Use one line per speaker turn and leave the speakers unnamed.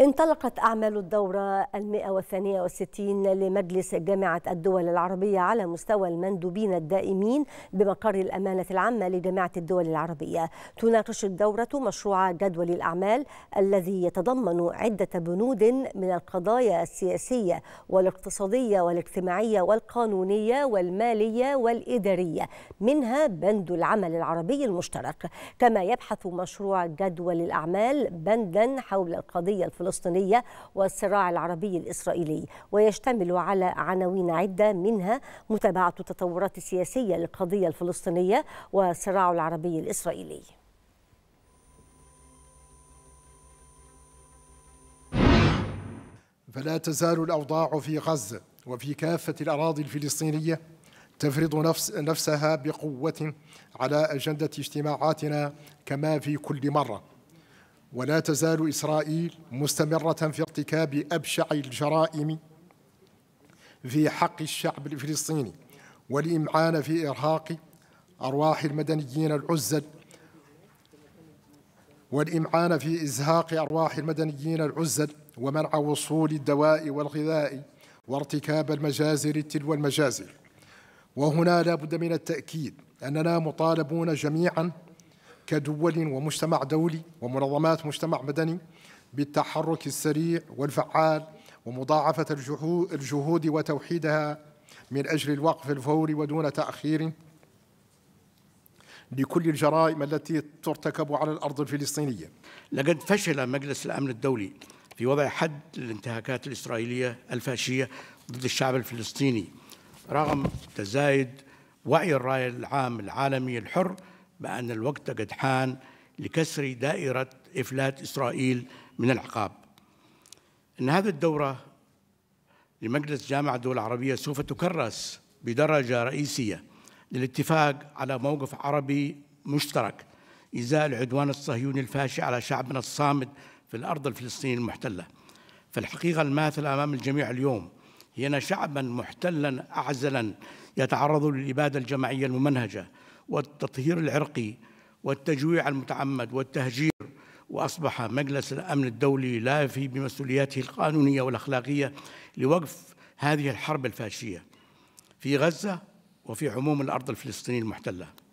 انطلقت أعمال الدورة المئة والثانية لمجلس جامعة الدول العربية على مستوى المندوبين الدائمين بمقر الأمانة العامة لجامعة الدول العربية تناقش الدورة مشروع جدول الأعمال الذي يتضمن عدة بنود من القضايا السياسية والاقتصادية والاجتماعية والقانونية والمالية والإدارية منها بند العمل العربي المشترك كما يبحث مشروع جدول الأعمال بندا حول القضية الفلسطينية الفلسطينية والصراع العربي الإسرائيلي ويشتمل على عناوين عدة منها متابعة التطورات السياسية للقضية الفلسطينية والصراع العربي الإسرائيلي
فلا تزال الأوضاع في غزة وفي كافة الأراضي الفلسطينية تفرض نفس نفسها بقوة على أجندة اجتماعاتنا كما في كل مرة ولا تزال إسرائيل مستمرة في ارتكاب أبشع الجرائم في حق الشعب الفلسطيني والإمعان في إرهاق أرواح المدنيين العزل والإمعان في إزهاق أرواح المدنيين العزل ومنع وصول الدواء والغذاء وارتكاب المجازر تلو المجازر وهنا لا بد من التأكيد أننا مطالبون جميعاً كدول ومجتمع دولي ومنظمات مجتمع مدني بالتحرك السريع والفعال ومضاعفة الجهود وتوحيدها من أجل الوقف الفوري ودون تأخير لكل الجرائم التي ترتكب على الأرض الفلسطينية لقد فشل مجلس الأمن الدولي
في وضع حد للانتهاكات الإسرائيلية الفاشية ضد الشعب الفلسطيني رغم تزايد وعي الرأي العام العالمي الحر بأن الوقت قد حان لكسر دائرة إفلات إسرائيل من العقاب إن هذه الدورة لمجلس جامعة الدول العربية سوف تكرس بدرجة رئيسية للاتفاق على موقف عربي مشترك إزاء العدوان الصهيوني الفاشي على شعبنا الصامد في الأرض الفلسطينية المحتلة فالحقيقة الماثلة أمام الجميع اليوم هي أن شعبا محتلا أعزلا يتعرض للإبادة الجماعية الممنهجة والتطهير العرقي والتجويع المتعمد والتهجير وأصبح مجلس الأمن الدولي لا بمسؤولياته القانونية والأخلاقية لوقف هذه الحرب الفاشية في غزة وفي عموم الأرض الفلسطينية المحتلة